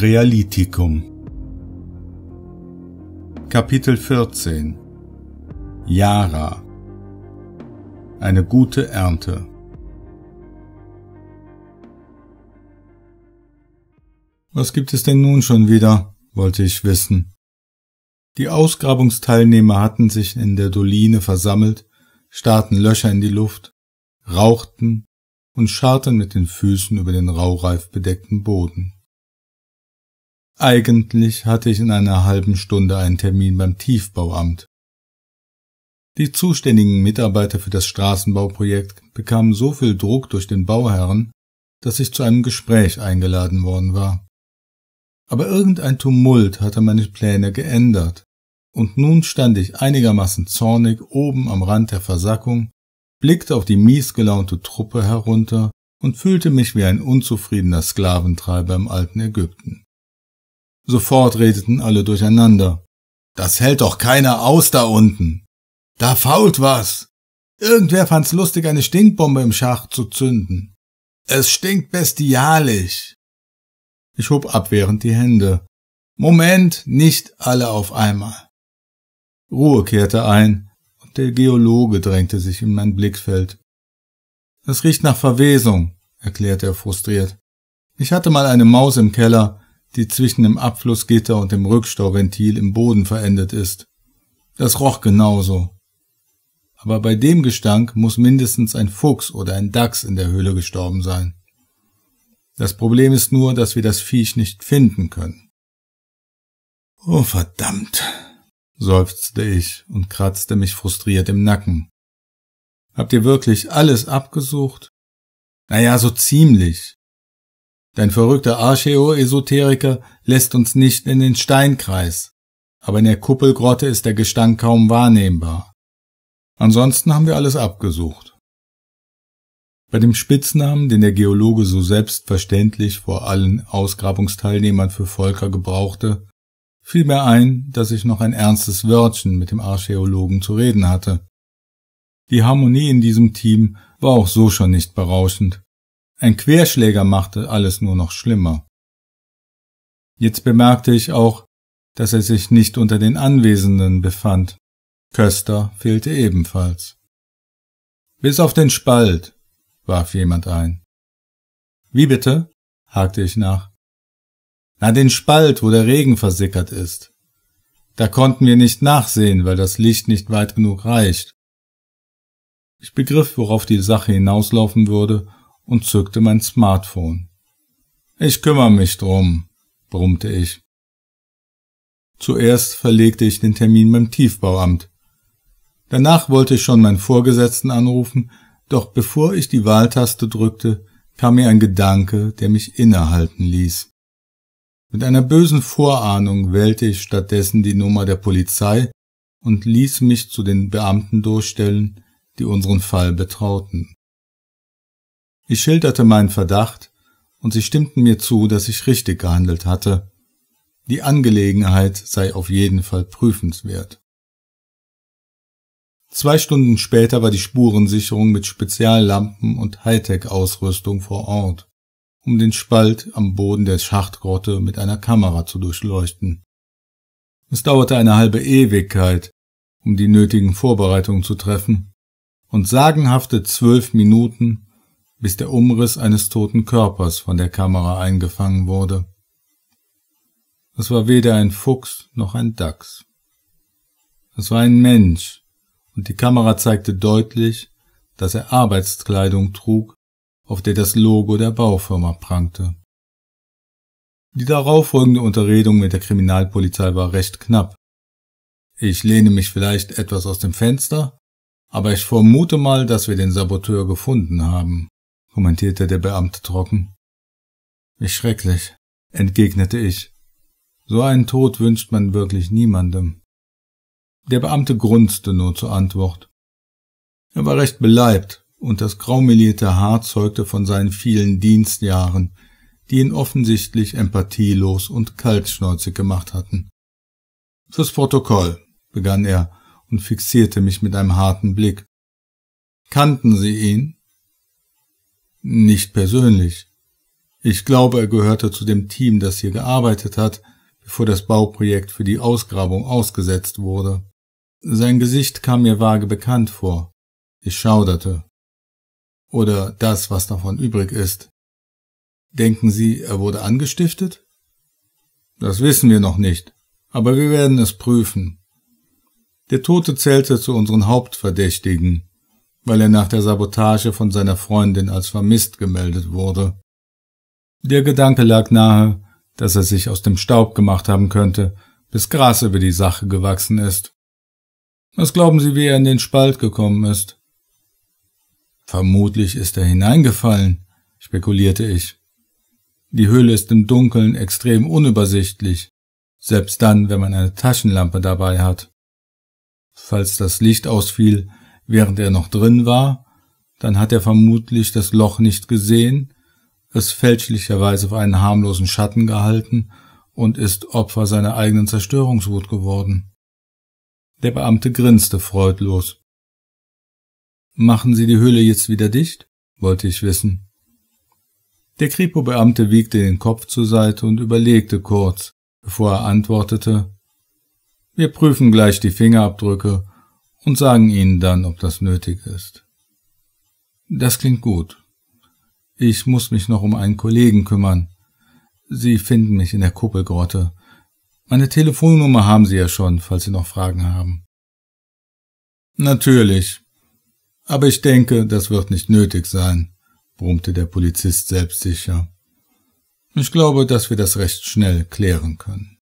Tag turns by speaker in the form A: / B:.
A: Krealitikum Kapitel 14 Jara Eine gute Ernte Was gibt es denn nun schon wieder? wollte ich wissen. Die Ausgrabungsteilnehmer hatten sich in der Doline versammelt, starrten Löcher in die Luft, rauchten und scharrten mit den Füßen über den raureif bedeckten Boden. Eigentlich hatte ich in einer halben Stunde einen Termin beim Tiefbauamt. Die zuständigen Mitarbeiter für das Straßenbauprojekt bekamen so viel Druck durch den Bauherren, dass ich zu einem Gespräch eingeladen worden war. Aber irgendein Tumult hatte meine Pläne geändert, und nun stand ich einigermaßen zornig oben am Rand der Versackung, blickte auf die miesgelaunte Truppe herunter und fühlte mich wie ein unzufriedener Sklaventreiber im alten Ägypten. Sofort redeten alle durcheinander. Das hält doch keiner aus da unten. Da fault was. Irgendwer fand's lustig, eine Stinkbombe im Schacht zu zünden. Es stinkt bestialisch. Ich hob abwehrend die Hände. Moment, nicht alle auf einmal. Ruhe kehrte ein, und der Geologe drängte sich in mein Blickfeld. Es riecht nach Verwesung, erklärte er frustriert. Ich hatte mal eine Maus im Keller, die zwischen dem Abflussgitter und dem Rückstauventil im Boden verendet ist. Das roch genauso. Aber bei dem Gestank muss mindestens ein Fuchs oder ein Dachs in der Höhle gestorben sein. Das Problem ist nur, dass wir das Viech nicht finden können. Oh verdammt, seufzte ich und kratzte mich frustriert im Nacken. Habt ihr wirklich alles abgesucht? Naja, so ziemlich. Dein verrückter Archeo-Esoteriker lässt uns nicht in den Steinkreis, aber in der Kuppelgrotte ist der Gestank kaum wahrnehmbar. Ansonsten haben wir alles abgesucht. Bei dem Spitznamen, den der Geologe so selbstverständlich vor allen Ausgrabungsteilnehmern für Volker gebrauchte, fiel mir ein, dass ich noch ein ernstes Wörtchen mit dem Archäologen zu reden hatte. Die Harmonie in diesem Team war auch so schon nicht berauschend, ein Querschläger machte alles nur noch schlimmer. Jetzt bemerkte ich auch, dass er sich nicht unter den Anwesenden befand. Köster fehlte ebenfalls. Bis auf den Spalt, warf jemand ein. Wie bitte? hakte ich nach. Na, den Spalt, wo der Regen versickert ist. Da konnten wir nicht nachsehen, weil das Licht nicht weit genug reicht. Ich begriff, worauf die Sache hinauslaufen würde und zückte mein Smartphone. Ich kümmere mich drum, brummte ich. Zuerst verlegte ich den Termin beim Tiefbauamt. Danach wollte ich schon meinen Vorgesetzten anrufen, doch bevor ich die Wahltaste drückte, kam mir ein Gedanke, der mich innehalten ließ. Mit einer bösen Vorahnung wählte ich stattdessen die Nummer der Polizei und ließ mich zu den Beamten durchstellen, die unseren Fall betrauten. Ich schilderte meinen Verdacht, und sie stimmten mir zu, dass ich richtig gehandelt hatte. Die Angelegenheit sei auf jeden Fall prüfenswert. Zwei Stunden später war die Spurensicherung mit Speziallampen und Hightech-Ausrüstung vor Ort, um den Spalt am Boden der Schachtgrotte mit einer Kamera zu durchleuchten. Es dauerte eine halbe Ewigkeit, um die nötigen Vorbereitungen zu treffen, und sagenhafte zwölf Minuten bis der Umriss eines toten Körpers von der Kamera eingefangen wurde. Es war weder ein Fuchs noch ein Dachs. Es war ein Mensch, und die Kamera zeigte deutlich, dass er Arbeitskleidung trug, auf der das Logo der Baufirma prangte. Die darauffolgende Unterredung mit der Kriminalpolizei war recht knapp. Ich lehne mich vielleicht etwas aus dem Fenster, aber ich vermute mal, dass wir den Saboteur gefunden haben kommentierte der Beamte trocken. Wie schrecklich, entgegnete ich. So einen Tod wünscht man wirklich niemandem. Der Beamte grunzte nur zur Antwort. Er war recht beleibt, und das graumelierte Haar zeugte von seinen vielen Dienstjahren, die ihn offensichtlich empathielos und kaltschnäuzig gemacht hatten. Fürs Protokoll, begann er und fixierte mich mit einem harten Blick. Kannten Sie ihn? Nicht persönlich. Ich glaube, er gehörte zu dem Team, das hier gearbeitet hat, bevor das Bauprojekt für die Ausgrabung ausgesetzt wurde. Sein Gesicht kam mir vage bekannt vor. Ich schauderte. Oder das, was davon übrig ist. Denken Sie, er wurde angestiftet? Das wissen wir noch nicht, aber wir werden es prüfen. Der Tote zählte zu unseren Hauptverdächtigen weil er nach der Sabotage von seiner Freundin als vermisst gemeldet wurde. Der Gedanke lag nahe, dass er sich aus dem Staub gemacht haben könnte, bis Gras über die Sache gewachsen ist. Was glauben Sie, wie er in den Spalt gekommen ist? Vermutlich ist er hineingefallen, spekulierte ich. Die Höhle ist im Dunkeln extrem unübersichtlich, selbst dann, wenn man eine Taschenlampe dabei hat. Falls das Licht ausfiel, während er noch drin war, dann hat er vermutlich das Loch nicht gesehen, es fälschlicherweise auf einen harmlosen Schatten gehalten und ist Opfer seiner eigenen Zerstörungswut geworden. Der Beamte grinste freudlos. Machen Sie die Höhle jetzt wieder dicht? wollte ich wissen. Der Kripo-Beamte wiegte den Kopf zur Seite und überlegte kurz, bevor er antwortete, wir prüfen gleich die Fingerabdrücke und sagen Ihnen dann, ob das nötig ist. Das klingt gut. Ich muss mich noch um einen Kollegen kümmern. Sie finden mich in der Kuppelgrotte. Meine Telefonnummer haben Sie ja schon, falls Sie noch Fragen haben. Natürlich. Aber ich denke, das wird nicht nötig sein, brummte der Polizist selbstsicher. Ich glaube, dass wir das recht schnell klären können.